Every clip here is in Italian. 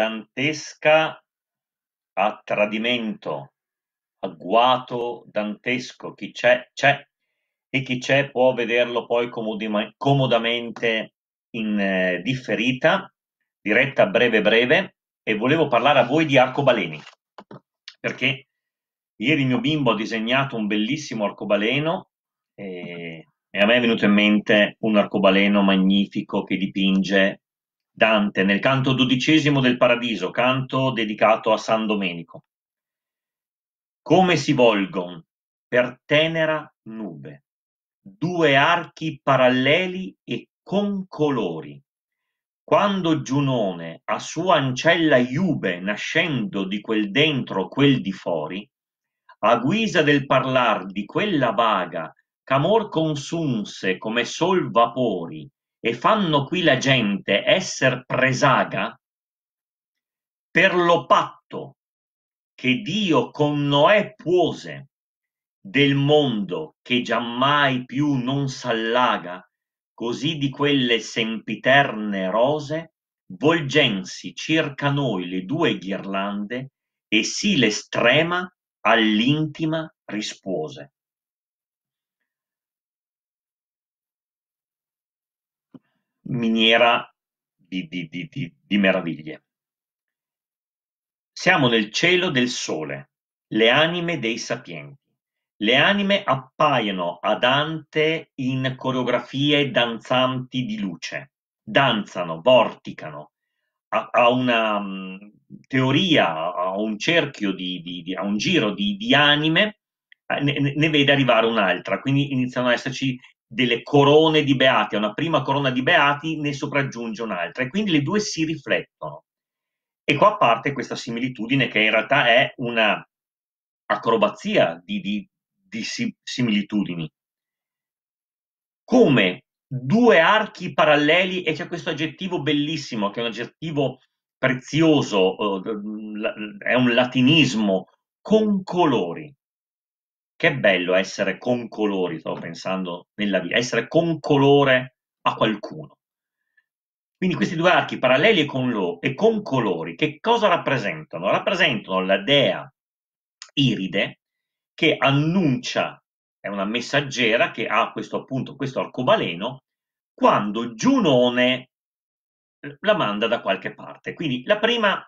dantesca a tradimento, agguato dantesco, chi c'è c'è e chi c'è può vederlo poi comodamente in eh, differita, diretta breve breve e volevo parlare a voi di arcobaleni perché ieri il mio bimbo ha disegnato un bellissimo arcobaleno e, eh, e a me è venuto in mente un arcobaleno magnifico che dipinge Dante nel canto dodicesimo del Paradiso, canto dedicato a San Domenico. Come si volgon per tenera nube due archi paralleli e concolori. Quando Giunone a sua ancella Iube nascendo di quel dentro quel di fuori, a guisa del parlar di quella vaga ch'amor consunse come sol vapori e fanno qui la gente esser presaga? Per lo patto che Dio con Noè puose, del mondo che giammai più non s'allaga, così di quelle sempiterne rose, volgensi circa noi le due ghirlande, e sì l'estrema all'intima rispuose. miniera di, di, di, di meraviglie. Siamo nel cielo del sole, le anime dei sapienti. Le anime appaiono a Dante in coreografie danzanti di luce, danzano, vorticano, a, a una um, teoria, a un cerchio, di, di, di, a un giro di, anime, eh, ne, ne, vede arrivare un'altra, quindi iniziano ad esserci delle corone di beati, a una prima corona di beati ne sopraggiunge un'altra e quindi le due si riflettono. E qua parte questa similitudine che in realtà è una acrobazia di, di, di similitudini. Come due archi paralleli e c'è questo aggettivo bellissimo che è un aggettivo prezioso, eh, è un latinismo, con colori che bello essere con colori, stavo pensando nella vita, essere con colore a qualcuno. Quindi questi due archi paralleli con lo, e concolori, che cosa rappresentano? Rappresentano la dea Iride che annuncia, è una messaggera che ha questo appunto, questo arcobaleno, quando Giunone la manda da qualche parte. Quindi la prima,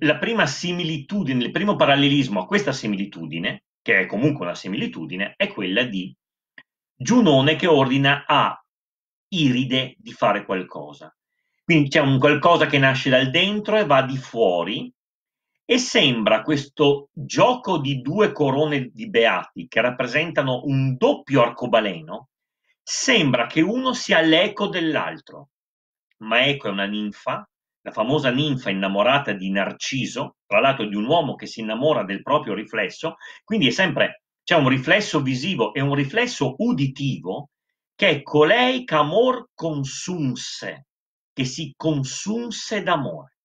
la prima similitudine, il primo parallelismo a questa similitudine che è comunque una similitudine, è quella di Giunone che ordina a Iride di fare qualcosa. Quindi c'è un qualcosa che nasce dal dentro e va di fuori e sembra questo gioco di due corone di beati che rappresentano un doppio arcobaleno, sembra che uno sia l'eco dell'altro. Ma Eco è una ninfa la famosa ninfa innamorata di Narciso, tra l'altro di un uomo che si innamora del proprio riflesso, quindi è sempre c'è un riflesso visivo e un riflesso uditivo che è colei che amor consunse, che si consunse d'amore.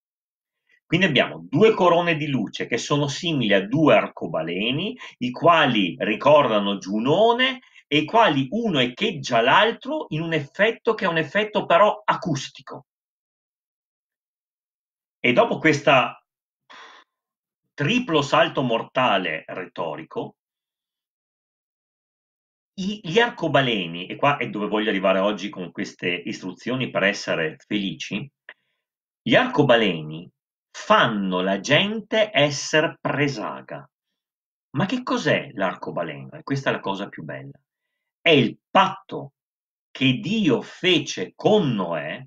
Quindi abbiamo due corone di luce che sono simili a due arcobaleni, i quali ricordano Giunone e i quali uno echeggia l'altro in un effetto che è un effetto però acustico. E dopo questo triplo salto mortale retorico, gli arcobaleni, e qua è dove voglio arrivare oggi con queste istruzioni per essere felici, gli arcobaleni fanno la gente essere presaga. Ma che cos'è l'arcobaleno? E questa è la cosa più bella. È il patto che Dio fece con Noè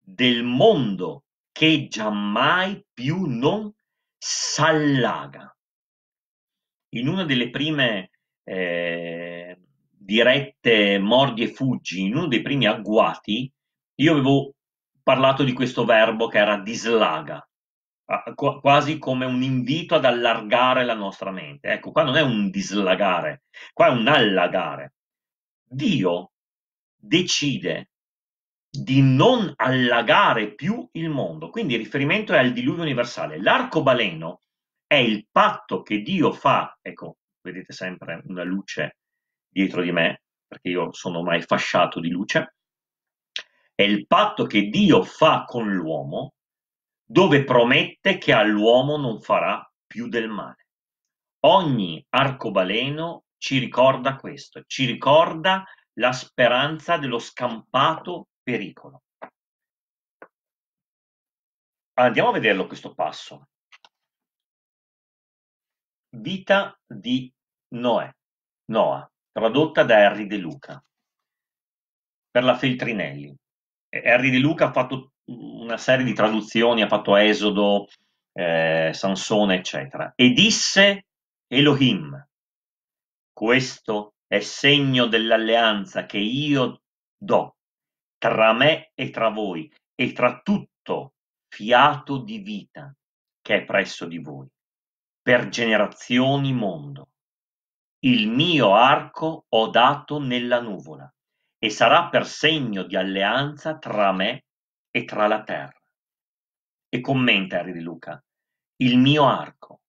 del mondo che giammai più non s'allaga. In una delle prime eh, dirette mordi e fuggi, in uno dei primi agguati, io avevo parlato di questo verbo che era dislaga, quasi come un invito ad allargare la nostra mente. Ecco, qua non è un dislagare, qua è un allagare. Dio decide di non allagare più il mondo. Quindi il riferimento è al diluvio universale. L'arcobaleno è il patto che Dio fa, ecco, vedete sempre una luce dietro di me, perché io sono ormai fasciato di luce, è il patto che Dio fa con l'uomo, dove promette che all'uomo non farà più del male. Ogni arcobaleno ci ricorda questo, ci ricorda la speranza dello scampato pericolo. Andiamo a vederlo questo passo. Vita di Noè, Noah, tradotta da Harry De Luca, per la Feltrinelli. Harry De Luca ha fatto una serie di traduzioni, ha fatto Esodo, eh, Sansone, eccetera. E disse Elohim, questo è segno dell'alleanza che io do tra me e tra voi e tra tutto fiato di vita che è presso di voi, per generazioni mondo. Il mio arco ho dato nella nuvola e sarà per segno di alleanza tra me e tra la terra. E commenta Harry di Luca, il mio arco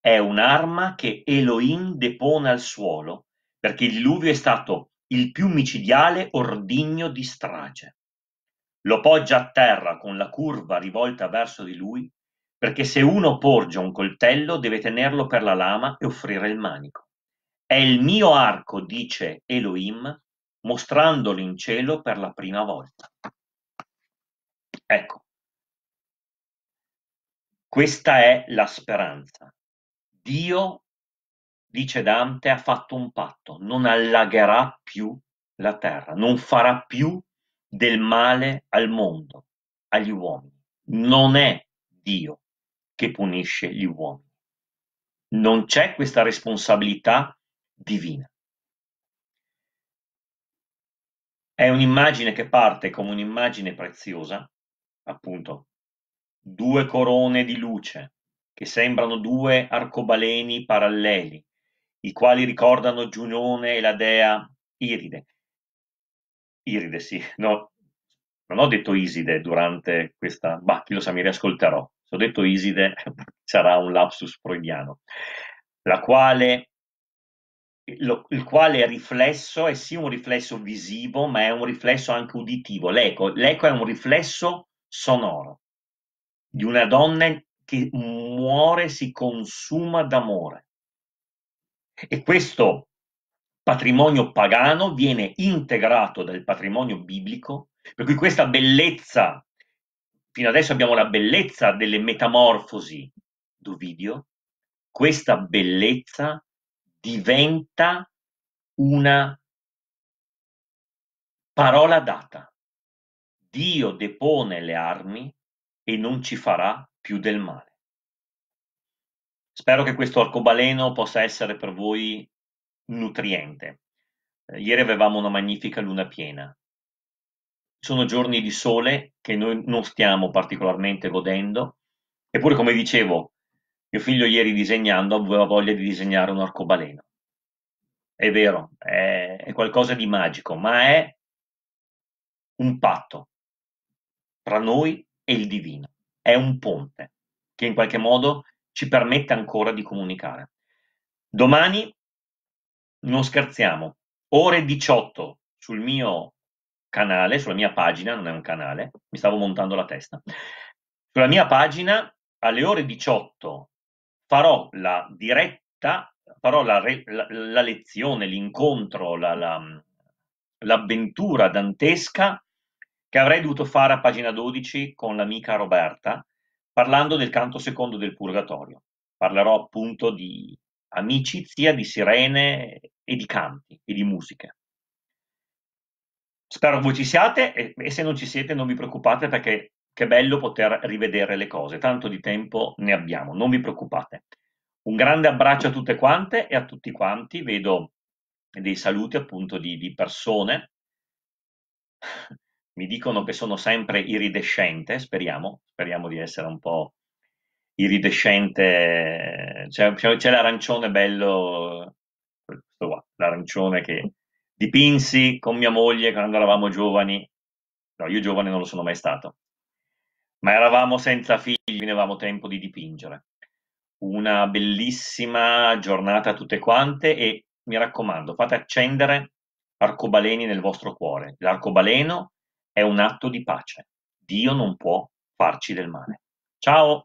è un'arma che Elohim depone al suolo perché il diluvio è stato il più micidiale ordigno di strage. Lo poggia a terra con la curva rivolta verso di lui, perché se uno porge un coltello deve tenerlo per la lama e offrire il manico. È il mio arco, dice Elohim, mostrandolo in cielo per la prima volta. Ecco, questa è la speranza. Dio dice Dante, ha fatto un patto, non allagherà più la terra, non farà più del male al mondo, agli uomini. Non è Dio che punisce gli uomini. Non c'è questa responsabilità divina. È un'immagine che parte come un'immagine preziosa, appunto, due corone di luce che sembrano due arcobaleni paralleli, i quali ricordano Giunone e la dea Iride. Iride, sì, no, non ho detto Iside durante questa, bah, chi lo sa, mi riascolterò. Se ho detto Iside sarà un lapsus freudiano, la quale, lo, il quale riflesso è sì un riflesso visivo, ma è un riflesso anche uditivo. L'eco, l'eco è un riflesso sonoro di una donna che muore, si consuma d'amore. E questo patrimonio pagano viene integrato dal patrimonio biblico, per cui questa bellezza, fino adesso abbiamo la bellezza delle metamorfosi d'Ovidio, questa bellezza diventa una parola data. Dio depone le armi e non ci farà più del male. Spero che questo arcobaleno possa essere per voi nutriente. Eh, ieri avevamo una magnifica luna piena. Sono giorni di sole che noi non stiamo particolarmente godendo, eppure come dicevo, mio figlio ieri disegnando aveva voglia di disegnare un arcobaleno. È vero, è, qualcosa di magico, ma è un patto tra noi e il divino. È un ponte che in qualche modo ci permette ancora di comunicare. Domani non scherziamo, ore 18 sul mio canale, sulla mia pagina, non è un canale, mi stavo montando la testa. Sulla mia pagina alle ore 18 farò la diretta, farò la, re, la, la lezione, l'incontro, la, l'avventura dantesca che avrei dovuto fare a pagina 12 con l'amica Roberta parlando del canto secondo del Purgatorio. Parlerò appunto di amicizia, di sirene e di canti e di musiche. Spero voi ci siate e, e se non ci siete non vi preoccupate perché che bello poter rivedere le cose, tanto di tempo ne abbiamo, non vi preoccupate. Un grande abbraccio a tutte quante e a tutti quanti, vedo dei saluti appunto di, di persone mi dicono che sono sempre iridescente, speriamo, speriamo di essere un po' iridescente, c'è, c'è l'arancione bello, questo qua, l'arancione che dipinsi con mia moglie quando eravamo giovani, no io giovane non lo sono mai stato, ma eravamo senza figli, quindi avevamo tempo di dipingere. Una bellissima giornata a tutte quante e mi raccomando, fate accendere arcobaleni nel vostro cuore. L'arcobaleno è un atto di pace, Dio non può farci del male. Ciao!